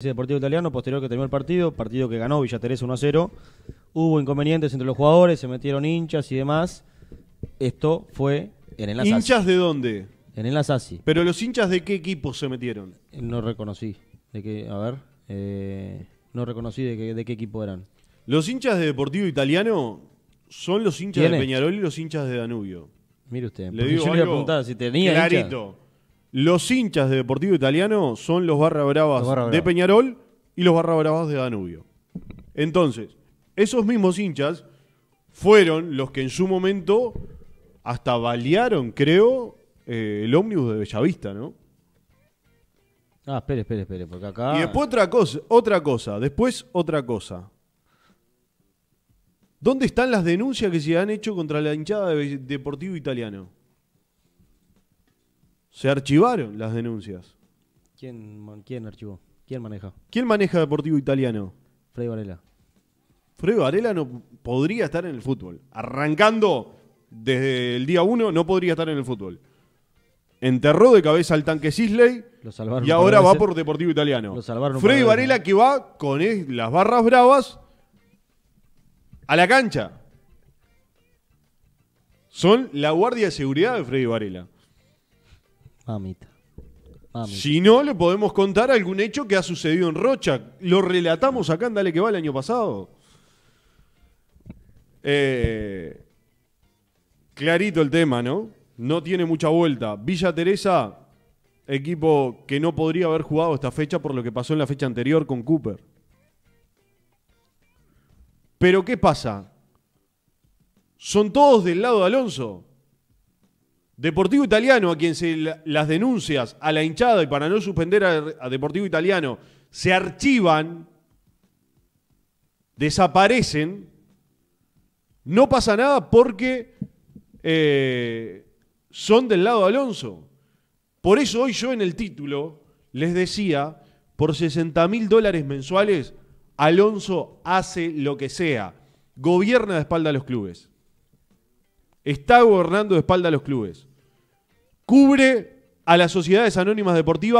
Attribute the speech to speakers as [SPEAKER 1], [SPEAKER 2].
[SPEAKER 1] Deportivo Italiano, posterior que terminó el partido, partido que ganó Villa Teresa 1 a 0. Hubo inconvenientes entre los jugadores, se metieron hinchas y demás. Esto fue en el Asasi. ¿Hinchas de dónde? En el Asasi. ¿Pero los hinchas de qué equipo se metieron? Eh, no reconocí. De que a ver, eh, no reconocí de, qué, de qué equipo eran. Los hinchas de Deportivo Italiano son los hinchas de Peñarol y los hinchas de Danubio. Mire usted, le digo yo si tenía. Hinchas.
[SPEAKER 2] Los hinchas de Deportivo Italiano son los barra bravas de Peñarol y los barra bravas de Danubio. Entonces, esos mismos hinchas fueron los que en su momento hasta balearon, creo, eh, el ómnibus de Bellavista, ¿no?
[SPEAKER 1] Ah, espere, espere, espere, porque
[SPEAKER 2] acá... Y después otra cosa, otra cosa, después otra cosa. ¿Dónde están las denuncias que se han hecho contra la hinchada de Deportivo Italiano? se archivaron las denuncias.
[SPEAKER 1] ¿Quién, quién archivó? ¿Quién maneja?
[SPEAKER 2] ¿Quién maneja Deportivo Italiano? Freddy Varela. Freddy Varela no podría estar en el fútbol. Arrancando desde el día uno, no podría estar en el fútbol. Enterró de cabeza al tanque Sisley
[SPEAKER 1] y ahora va por
[SPEAKER 2] Deportivo Italiano. Freddy Varela que va con las barras bravas a la cancha. Son la guardia de seguridad de Freddy Varela. Amita, Si no, le podemos contar algún hecho que ha sucedido en Rocha. Lo relatamos acá en Dale que va el año pasado. Eh, clarito el tema, ¿no? No tiene mucha vuelta. Villa Teresa, equipo que no podría haber jugado esta fecha por lo que pasó en la fecha anterior con Cooper. Pero ¿qué pasa? Son todos del lado de Alonso. Deportivo Italiano, a quien se las denuncias a la hinchada y para no suspender a, Deportivo Italiano se archivan, desaparecen, no pasa nada porque eh, son del lado de Alonso. Por eso hoy yo en el título les decía, por 60 mil dólares mensuales, Alonso hace lo que sea, gobierna de espalda a los clubes está gobernando de espalda a los clubes. Cubre a las sociedades anónimas deportivas